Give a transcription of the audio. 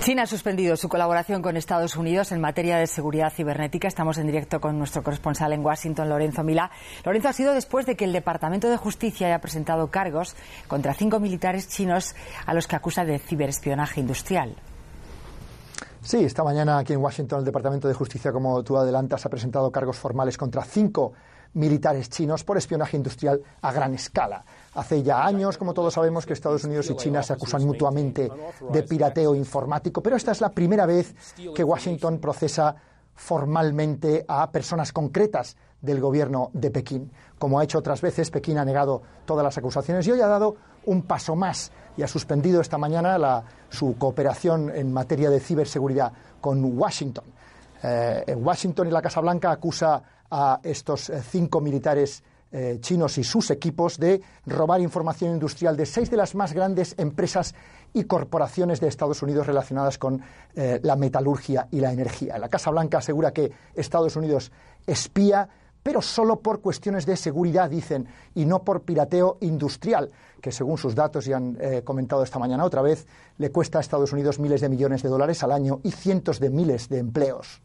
China ha suspendido su colaboración con Estados Unidos en materia de seguridad cibernética. Estamos en directo con nuestro corresponsal en Washington, Lorenzo Milá. Lorenzo, ha sido después de que el Departamento de Justicia haya presentado cargos contra cinco militares chinos a los que acusa de ciberespionaje industrial. Sí, esta mañana aquí en Washington el Departamento de Justicia, como tú adelantas, ha presentado cargos formales contra cinco militares chinos por espionaje industrial a gran escala. Hace ya años, como todos sabemos, que Estados Unidos y China se acusan mutuamente de pirateo informático, pero esta es la primera vez que Washington procesa formalmente a personas concretas del gobierno de Pekín. Como ha hecho otras veces, Pekín ha negado todas las acusaciones y hoy ha dado un paso más y ha suspendido esta mañana su cooperación en materia de ciberseguridad con Washington. Eh, Washington y la Casa Blanca acusa a estos eh, cinco militares eh, chinos y sus equipos de robar información industrial de seis de las más grandes empresas y corporaciones de Estados Unidos relacionadas con la metalurgia y la energía. La Casa Blanca asegura que Estados Unidos espía pero solo por cuestiones de seguridad, dicen, y no por pirateo industrial, que según sus datos, y han comentado esta mañana otra vez, le cuesta a Estados Unidos miles de millones de dólares al año y cientos de miles de empleos.